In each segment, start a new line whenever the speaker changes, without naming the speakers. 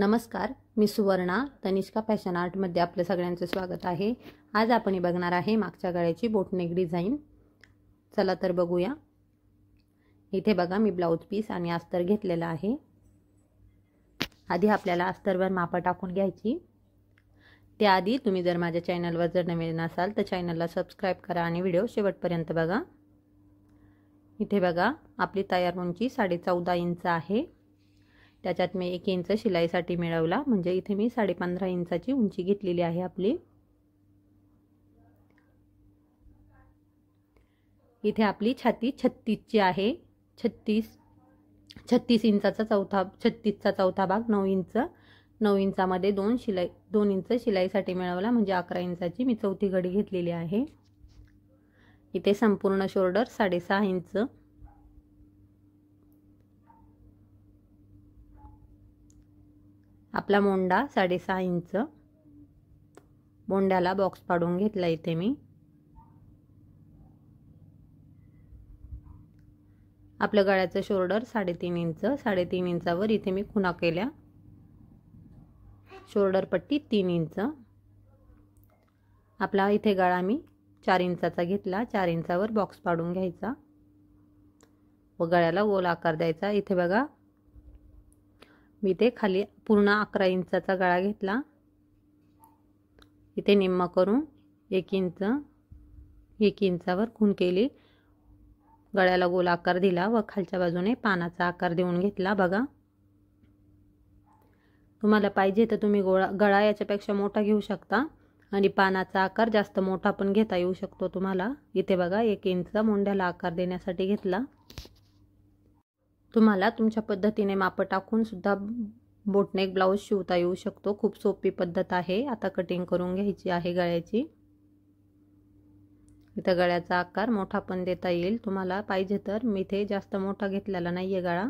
नमस्कार मी सुवर्णा तनिष्का फॅशन आर्टमध्ये आपलं सगळ्यांचं स्वागत आहे आज आपण बघणार आहे मागच्या गळ्याची बोटनेक डिझाईन चला तर बघूया इथे बघा मी ब्लाऊज पीस आणि अस्तर घेतलेला आहे आधी आपल्याला अस्तरवर मापं टाकून घ्यायची त्याआधी तुम्ही जर माझ्या चॅनलवर जर नवीन असाल तर चॅनलला सबस्क्राईब करा आणि व्हिडिओ शेवटपर्यंत बघा इथे बघा आपली तयार उंची साडे चौदा इंच आहे त्याच्यात मी एक इंच शिलाईसाठी मिळवला म्हणजे इथे मी साडेपंधरा इंचाची उंची घेतलेली आहे आपली इथे आपली छाती छत्तीसची आहे छत्तीस छत्तीस इंचाचा चौथा छत्तीसचा चौथा भाग नऊ इंच नऊ इंचामध्ये दोन शिलाई दोन इंच शिलाईसाठी मिळवला म्हणजे अकरा इंचाची मी चौथी घडी घेतलेली आहे इथे संपूर्ण शोल्डर साडेसहा इंच आपला मोंडा साडेसहा इंच मोंड्याला बॉक्स पाडून घेतला इथे मी आपलं गळ्याचं शोल्डर साडेतीन इंच साडेतीन इंचावर इथे मी खुणा केल्या शोल्डर पट्टी तीन इंच आपला इथे गळा मी चार इंचाचा घेतला चार इंचावर बॉक्स पाडून घ्यायचा व गळ्याला ओल आकार द्यायचा इथे बघा मी ते खाली पूर्ण अकरा इंचाचा गळा घेतला इथे निम्म करून एक इंच एक इंचावर खून केली गळ्याला गोल आकार दिला व खालच्या बाजूने पानाचा आकार देऊन घेतला बघा तुम्हाला पाहिजे तर तुम्ही गोळा गळा याच्यापेक्षा मोठा घेऊ शकता आणि पानाचा आकार जास्त मोठा पण घेता येऊ शकतो तुम्हाला इथे बघा एक इंच मोंढ्याला आकार देण्यासाठी घेतला तुम्हाला तुमच्या पद्धतीने मापं टाकून सुद्धा बोटनेक ब्लाऊज शिवता येऊ शकतो खूप सोपी पद्धत आहे आता कटिंग करून घ्यायची आहे गळ्याची इथं गळ्याचा आकार मोठा पण देता येईल तुम्हाला पाहिजे तर मी इथे जास्त मोठा घेतलेला नाही आहे गळा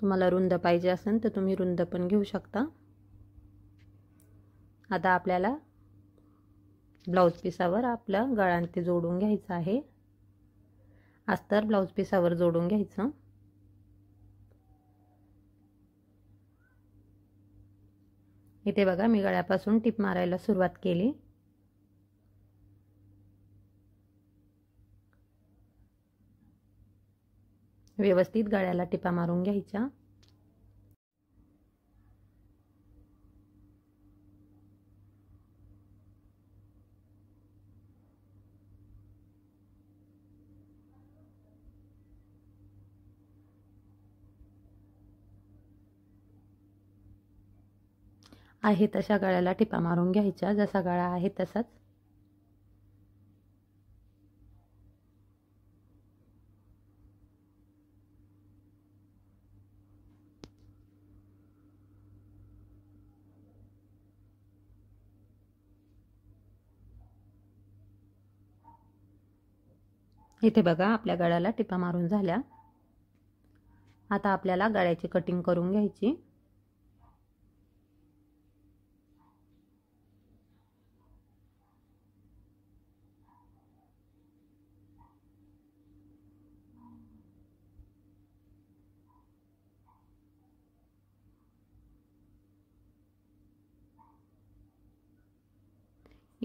तुम्हाला रुंद पाहिजे असेल तर तुम्ही रुंद पण घेऊ शकता आता आपल्याला ब्लाऊज पिसावर आपला गळांती जोडून घ्यायचं आहे अस्तर ब्लाऊज पिसावर जोडून घ्यायचं इथे बघा मी गळ्यापासून टिप मारायला सुरुवात केली व्यवस्थित गळ्याला टिपा मारून घ्यायच्या आहे तशा गळ्याला टिपा मारून घ्यायच्या जसा गळा आहे तसाच इथे बघा आपल्या गळ्याला टिपा मारून झाल्या आता आपल्याला गळ्याची कटिंग करून घ्यायची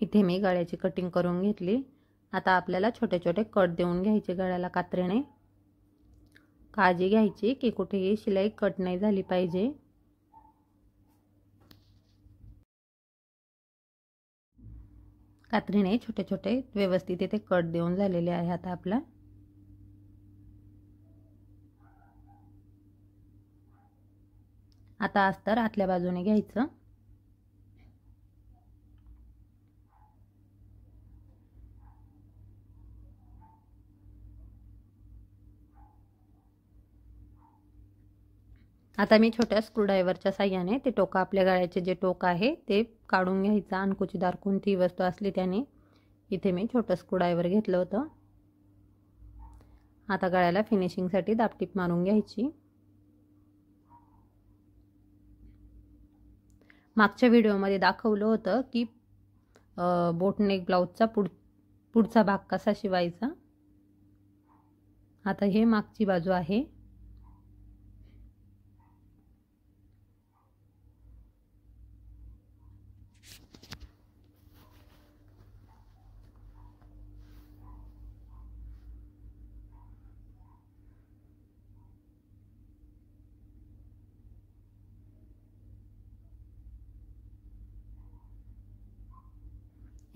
इथे मी गळ्याची कटिंग करून घेतली आता आपल्याला छोटे छोटे कट देऊन घ्यायचे गळ्याला कात्रीने काळजी घ्यायची की कुठेही शिलाई कट नाही झाली पाहिजे कात्रीने छोटे छोटे व्यवस्थित इथे कट देऊन झालेले आहे आता आपला आता अस्तर आतल्या बाजूने घ्यायचं आता मी छोट्या स्क्रूड्रायव्हरच्या साह्याने ते टोका आपल्या गळ्याचे जे टोक आहे ते काढून घ्यायचं अणकुचीदार कोणतीही वस्तू असली त्याने इथे मी छोटं स्क्रूड्रायव्हर घेतलं होतं आता गळ्याला फिनिशिंगसाठी दापटीप मारून घ्यायची मागच्या व्हिडिओमध्ये दाखवलं होतं की बोटनेक ब्लाऊजचा पुढ पुढचा भाग कसा शिवायचा आता हे मागची बाजू आहे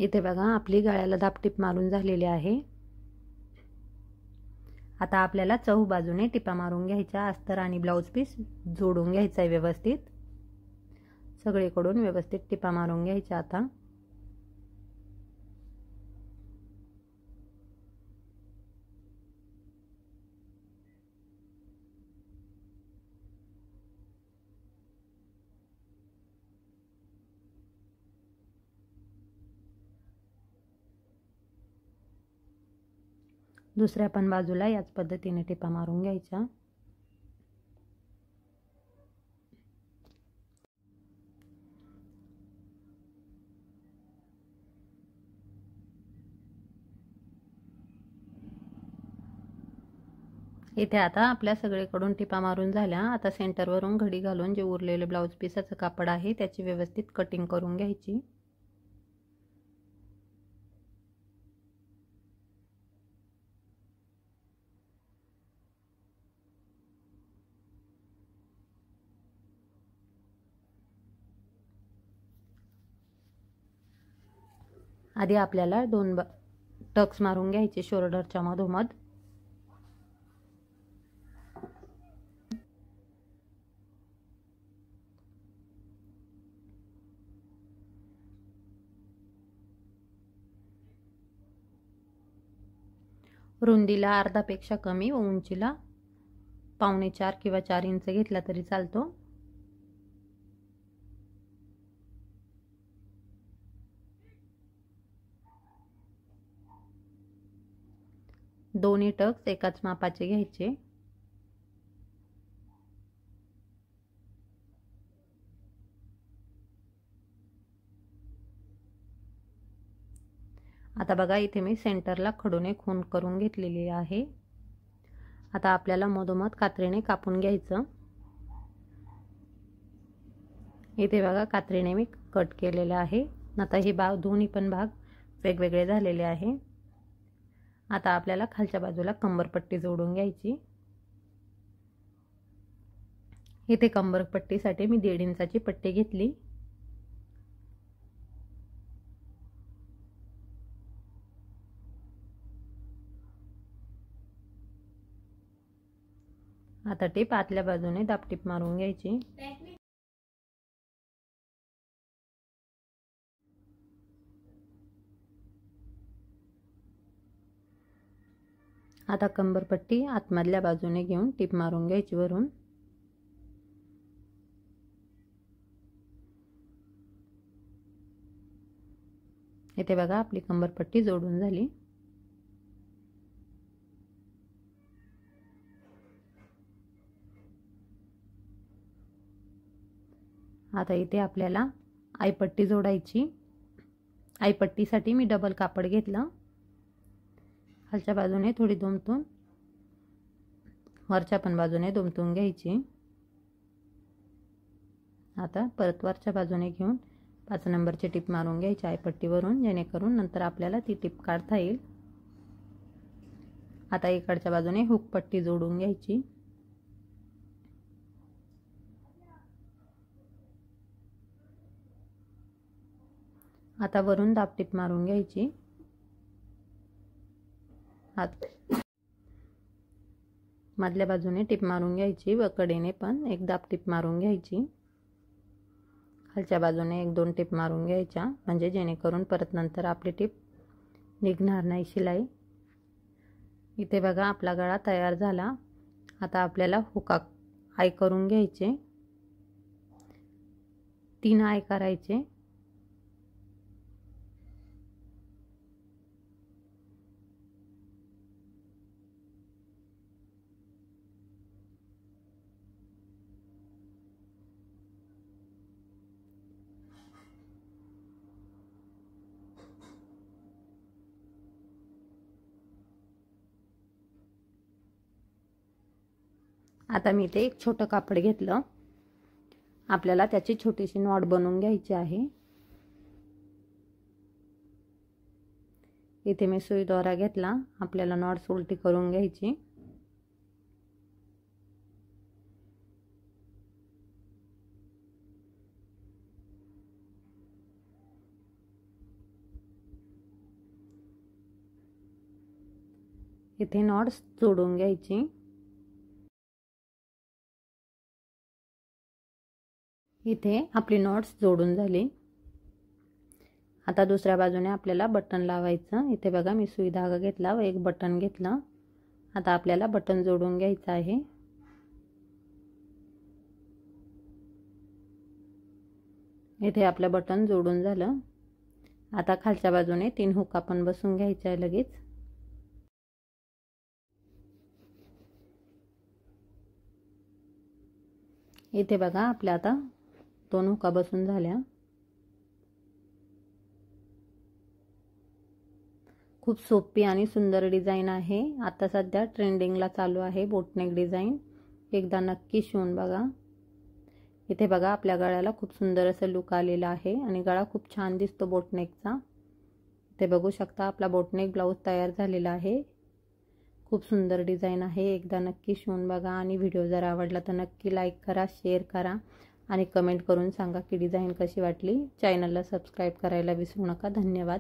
इथे बघा आपली गाळ्याला दापटीप मारून झालेली आहे आता आपल्याला चहू बाजूने टिपा मारून घ्यायच्या अस्तर आणि ब्लाऊज पीस जोडून घ्यायचा आहे व्यवस्थित सगळीकडून व्यवस्थित टिपा मारून घ्यायच्या आता दुसऱ्या पण बाजूला याच पद्धतीने टिपा मारून घ्यायच्या इथे आता आपल्या सगळीकडून टिपा मारून झाल्या आता सेंटरवरून घडी घालून जे उरलेले ब्लाऊज पिसाचं कापड आहे त्याची व्यवस्थित कटिंग करून घ्यायची आधी आपल्याला दोन टक्स मारून घ्यायचे शोल्डरच्या मधोमध रुंदीला अर्धापेक्षा कमी व उंचीला पावणे चार किंवा चार इंच घेतला तरी चालतो दोन्ही टक्स एकाच मापाचे घ्यायचे आता बघा इथे मी सेंटरला खडूने खून करून घेतलेली आहे आता आपल्याला मधोमध कात्रीने कापून घ्यायचं इथे बघा कात्रीने मी कट केलेलं आहे आता हे भाग दोन्ही पण भाग वेगवेगळे झालेले आहे आता आपल्याला खालच्या बाजूला कंबरपट्टी जोडून घ्यायची इथे कंबरपट्टीसाठी मी दीड इंचाची पट्टी घेतली आता टीप आतल्या बाजूने दापटीप मारून घ्यायची आता कंबरपट्टी आतमधल्या बाजूने घेऊन टीप मारून घ्यायची वरून इथे बघा आपली कंबरपट्टी जोडून झाली आता इथे आपल्याला आईपट्टी जोडायची आईपट्टीसाठी मी डबल कापड घेतलं खालच्या बाजूने थोडी दुमतून वरच्या पण बाजूने दुमतून घ्यायची आता परत वरच्या बाजूने घेऊन पाच नंबरची टिप मारून घ्यायची आयपट्टीवरून जेणेकरून नंतर आपल्याला ती टिप काढता येईल आता इकडच्या बाजूने हुक पट्टी जोडून घ्यायची आता वरून दाब टिप मारून घ्यायची हात मधल्या बाजूने टिप मारून घ्यायची व कडेने पण एक दाब टिप मारून घ्यायची खालच्या बाजूने एक दोन टिप मारून घ्यायच्या म्हणजे जेणेकरून परत नंतर आपली टिप निघणार नाही शिलाई इथे बघा आपला गळा तयार झाला आता आपल्याला हुका आय करून घ्यायचे तीन आय करायचे आता मी इथे एक छोटं कापड घेतलं आपल्याला त्याची छोटीशी नॉट बनवून घ्यायची आहे इथे मी सुई दोरा घेतला आपल्याला नॉट्स उलटी करून घ्यायची इथे नॉट्स जोडून घ्यायची इथे आपली नॉट्स जोडून झाली आता दुसऱ्या बाजूने आपल्याला बटन लावायचं इथे बघा मी सुई धागा घेतला व एक बटन घेतलं आता आपल्याला बटन जोडून घ्यायचं आहे इथे आपलं बटन जोडून झालं आता खालच्या बाजूने तीन हुक आपण बसून आहे लगेच इथे बघा आपल्या आता दोन हुका बसून झाल्या खूप सोपी आणि सुंदर डिझाईन आहे आता सध्या ट्रेंडिंगला चालू आहे बोटनेक डिझाईन एकदा नक्की शिवून बघा इथे बघा आपल्या गळ्याला खूप सुंदर असं लुक आलेला आहे आणि गळा खूप छान दिसतो बोटनेकचा इथे बघू शकता आपला बोटनेक ब्लाऊज तयार झालेला आहे खूप सुंदर डिझाईन आहे एकदा नक्की शिवून बघा आणि व्हिडिओ जर आवडला तर नक्की लाईक करा शेअर करा आणि कमेंट करून सांगा की डिझाईन कशी वाटली चॅनलला सबस्क्राईब करायला विसरू नका धन्यवाद